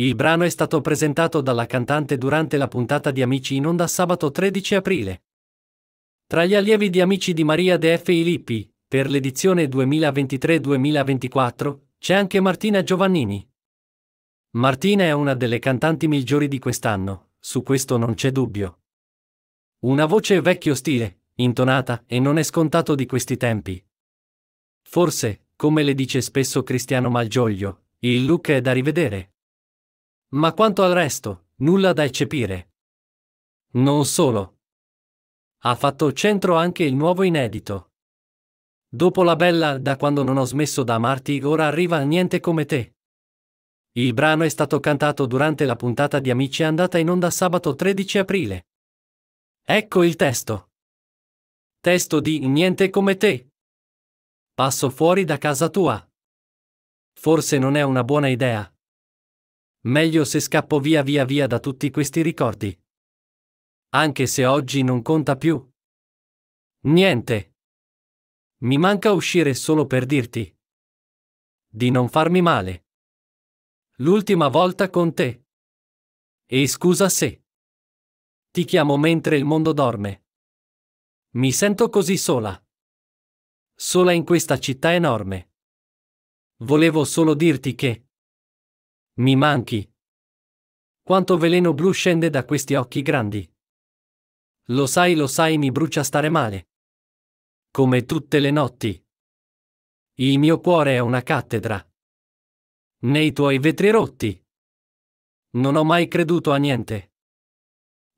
Il brano è stato presentato dalla cantante durante la puntata di Amici in onda sabato 13 aprile. Tra gli allievi di Amici di Maria De F. Filippi, per l'edizione 2023-2024, c'è anche Martina Giovannini. Martina è una delle cantanti migliori di quest'anno, su questo non c'è dubbio. Una voce vecchio stile, intonata e non è scontato di questi tempi. Forse, come le dice spesso Cristiano Malgioglio, il look è da rivedere. Ma quanto al resto, nulla da eccepire. Non solo. Ha fatto centro anche il nuovo inedito. Dopo la bella Da quando non ho smesso da amarti, ora arriva Niente come te. Il brano è stato cantato durante la puntata di Amici andata in onda sabato 13 aprile. Ecco il testo. Testo di Niente come te. Passo fuori da casa tua. Forse non è una buona idea, Meglio se scappo via via via da tutti questi ricordi. Anche se oggi non conta più. Niente. Mi manca uscire solo per dirti. Di non farmi male. L'ultima volta con te. E scusa se. Ti chiamo mentre il mondo dorme. Mi sento così sola. Sola in questa città enorme. Volevo solo dirti che. Mi manchi. Quanto veleno blu scende da questi occhi grandi. Lo sai, lo sai, mi brucia stare male. Come tutte le notti. Il mio cuore è una cattedra. Nei tuoi vetri rotti. Non ho mai creduto a niente.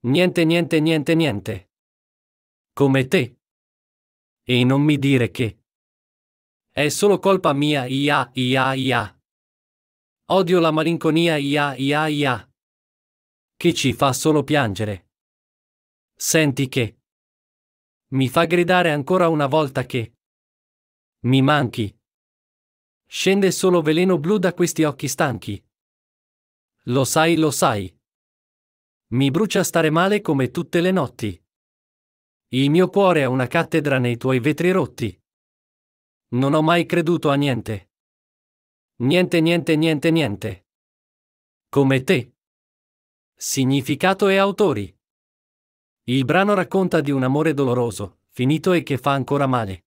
Niente, niente, niente, niente. Come te. E non mi dire che. È solo colpa mia, ia, ia, ia. Odio la malinconia ia ia ia. Che ci fa solo piangere. Senti che. Mi fa gridare ancora una volta che. Mi manchi. Scende solo veleno blu da questi occhi stanchi. Lo sai, lo sai. Mi brucia stare male come tutte le notti. Il mio cuore è una cattedra nei tuoi vetri rotti. Non ho mai creduto a niente. Niente, niente, niente, niente. Come te. Significato e autori. Il brano racconta di un amore doloroso, finito e che fa ancora male.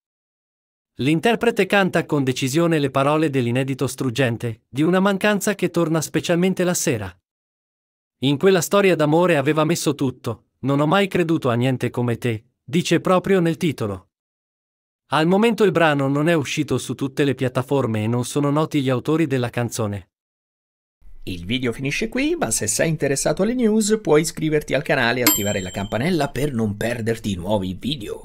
L'interprete canta con decisione le parole dell'inedito struggente, di una mancanza che torna specialmente la sera. In quella storia d'amore aveva messo tutto, non ho mai creduto a niente come te, dice proprio nel titolo. Al momento il brano non è uscito su tutte le piattaforme e non sono noti gli autori della canzone. Il video finisce qui, ma se sei interessato alle news puoi iscriverti al canale e attivare la campanella per non perderti nuovi video.